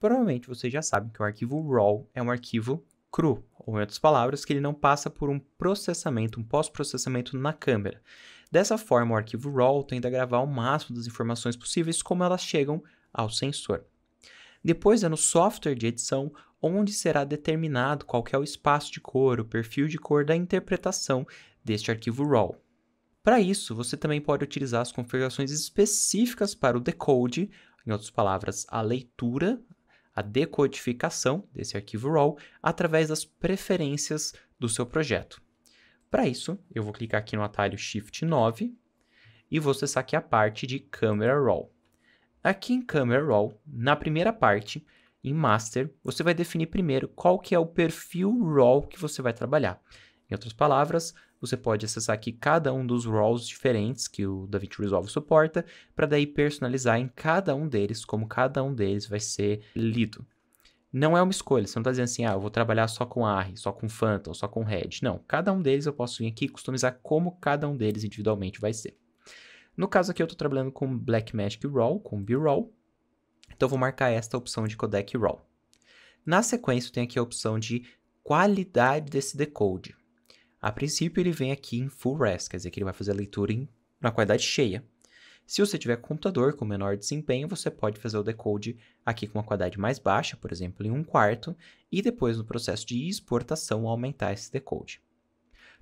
Provavelmente vocês já sabem que o arquivo RAW é um arquivo cru, ou em outras palavras, que ele não passa por um processamento, um pós-processamento na câmera. Dessa forma, o arquivo RAW tende a gravar o máximo das informações possíveis como elas chegam ao sensor. Depois é no software de edição onde será determinado qual é o espaço de cor, o perfil de cor da interpretação deste arquivo RAW. Para isso, você também pode utilizar as configurações específicas para o decode, em outras palavras, a leitura, a decodificação desse arquivo RAW através das preferências do seu projeto. Para isso, eu vou clicar aqui no atalho Shift 9 e vou acessar aqui a parte de Camera RAW. Aqui em Camera RAW, na primeira parte, em Master, você vai definir primeiro qual que é o perfil RAW que você vai trabalhar. Em outras palavras, você pode acessar aqui cada um dos RAWs diferentes que o DaVinci Resolve suporta, para daí personalizar em cada um deles, como cada um deles vai ser lido. Não é uma escolha, você não está dizendo assim, ah, eu vou trabalhar só com ARRI, só com Phantom, só com Red. Não, cada um deles eu posso vir aqui e customizar como cada um deles individualmente vai ser. No caso aqui eu estou trabalhando com Blackmagic RAW, com B-RAW, então eu vou marcar esta opção de codec RAW. Na sequência, eu tenho aqui a opção de qualidade desse decode. A princípio, ele vem aqui em Full Res, quer dizer que ele vai fazer a leitura em, na qualidade cheia. Se você tiver computador com menor desempenho, você pode fazer o decode aqui com uma qualidade mais baixa, por exemplo, em 1 um quarto, e depois no processo de exportação aumentar esse decode.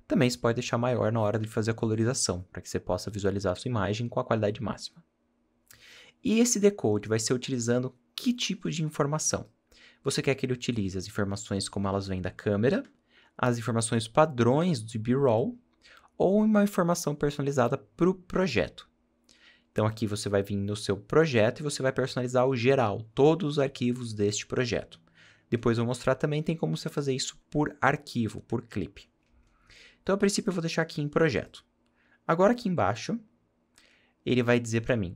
Também você pode deixar maior na hora de fazer a colorização, para que você possa visualizar a sua imagem com a qualidade máxima. E esse decode vai ser utilizando que tipo de informação? Você quer que ele utilize as informações como elas vêm da câmera, as informações padrões do B-roll ou uma informação personalizada para o projeto. Então aqui você vai vir no seu projeto e você vai personalizar o geral, todos os arquivos deste projeto. Depois eu vou mostrar também tem como você fazer isso por arquivo, por clipe. Então a princípio eu vou deixar aqui em projeto. Agora aqui embaixo ele vai dizer para mim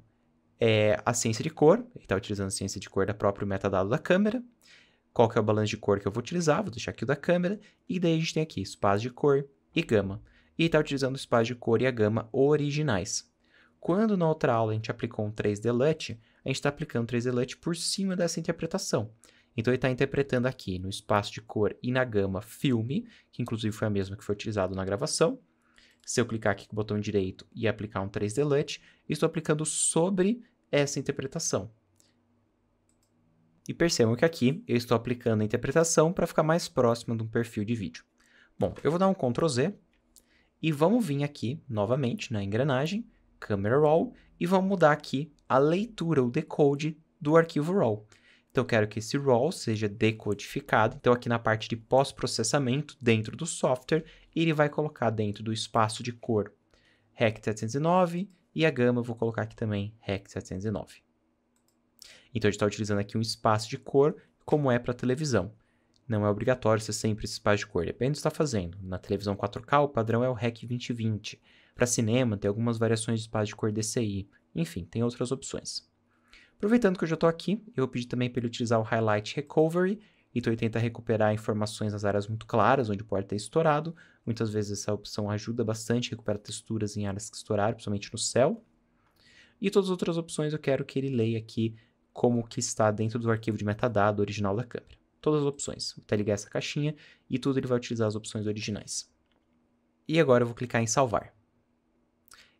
é, a ciência de cor, ele está utilizando a ciência de cor da própria metadado da câmera, qual que é o balanço de cor que eu vou utilizar, vou deixar aqui o da câmera, e daí a gente tem aqui espaço de cor e gama. E está utilizando o espaço de cor e a gama originais. Quando na outra aula a gente aplicou um 3D LUT, a gente está aplicando 3D LUT por cima dessa interpretação. Então ele está interpretando aqui no espaço de cor e na gama filme, que inclusive foi a mesma que foi utilizado na gravação. Se eu clicar aqui com o botão direito e aplicar um 3D LUT, estou aplicando sobre essa interpretação. E percebam que aqui eu estou aplicando a interpretação para ficar mais próximo de um perfil de vídeo. Bom, eu vou dar um Ctrl Z e vamos vir aqui novamente na engrenagem, Camera Raw, e vamos mudar aqui a leitura, o decode do arquivo RAW. Então, eu quero que esse RAW seja decodificado. Então, aqui na parte de pós-processamento, dentro do software, ele vai colocar dentro do espaço de cor REC 709 e a gama eu vou colocar aqui também REC 709. Então a gente está utilizando aqui um espaço de cor, como é para televisão. Não é obrigatório ser sempre esse espaço de cor, depende do que está fazendo. Na televisão 4K, o padrão é o REC 2020. Para cinema, tem algumas variações de espaço de cor DCI. Enfim, tem outras opções. Aproveitando que eu já estou aqui, eu vou pedir também para ele utilizar o Highlight Recovery, então ele tenta recuperar informações nas áreas muito claras, onde pode ter tá estourado. Muitas vezes essa opção ajuda bastante, recupera texturas em áreas que estouraram, principalmente no céu. E todas as outras opções eu quero que ele leia aqui como que está dentro do arquivo de metadado original da câmera. Todas as opções. Vou até ligar essa caixinha e tudo ele vai utilizar as opções originais. E agora eu vou clicar em salvar.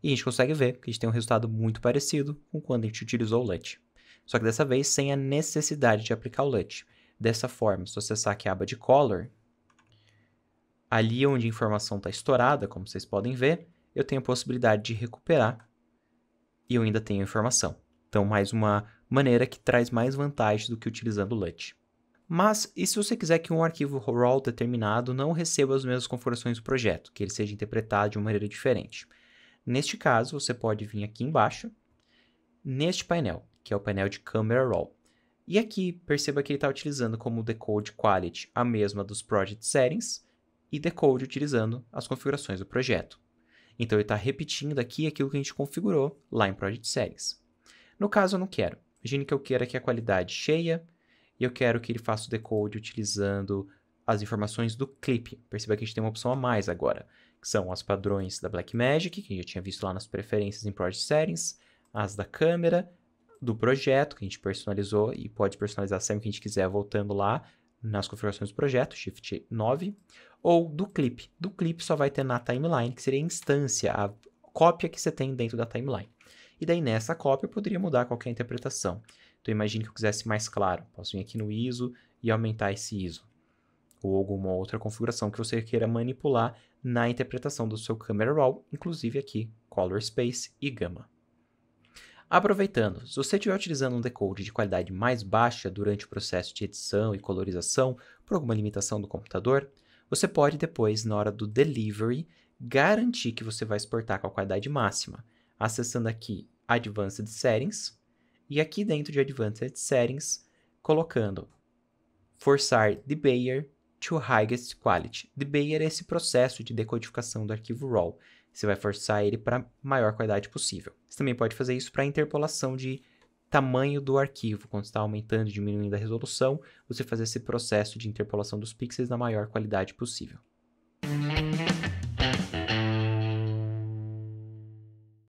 E a gente consegue ver que a gente tem um resultado muito parecido com quando a gente utilizou o LUT. Só que dessa vez sem a necessidade de aplicar o LUT. Dessa forma, se eu acessar aqui a aba de Color, ali onde a informação está estourada, como vocês podem ver, eu tenho a possibilidade de recuperar e eu ainda tenho a informação. Então, mais uma maneira que traz mais vantagens do que utilizando o LUT. Mas, e se você quiser que um arquivo RAW determinado não receba as mesmas configurações do projeto, que ele seja interpretado de uma maneira diferente? Neste caso, você pode vir aqui embaixo, neste painel, que é o painel de Camera RAW. E aqui, perceba que ele está utilizando como Decode Quality a mesma dos Project Settings e Decode utilizando as configurações do projeto. Então, ele está repetindo aqui aquilo que a gente configurou lá em Project Settings. No caso, eu não quero. Imagine que eu queira que a qualidade cheia e eu quero que ele faça o decode utilizando as informações do clipe. Perceba que a gente tem uma opção a mais agora, que são os padrões da Blackmagic, que a gente já tinha visto lá nas preferências em Project Settings, as da câmera, do projeto, que a gente personalizou e pode personalizar sempre que a gente quiser, voltando lá nas configurações do projeto, Shift 9, ou do clipe. Do clipe só vai ter na timeline, que seria a instância, a cópia que você tem dentro da timeline e daí nessa cópia eu poderia mudar qualquer interpretação. Então imagine que eu quisesse mais claro, posso vir aqui no ISO e aumentar esse ISO. Ou alguma outra configuração que você queira manipular na interpretação do seu camera raw, inclusive aqui, color space e gamma. Aproveitando, se você estiver utilizando um decode de qualidade mais baixa durante o processo de edição e colorização por alguma limitação do computador, você pode depois, na hora do delivery, garantir que você vai exportar com a qualidade máxima acessando aqui Advanced Settings e aqui dentro de Advanced Settings colocando forçar the Bayer to highest quality. The Bayer é esse processo de decodificação do arquivo RAW. Você vai forçar ele para maior qualidade possível. Você também pode fazer isso para interpolação de tamanho do arquivo. Quando está aumentando e diminuindo a resolução, você fazer esse processo de interpolação dos pixels na maior qualidade possível.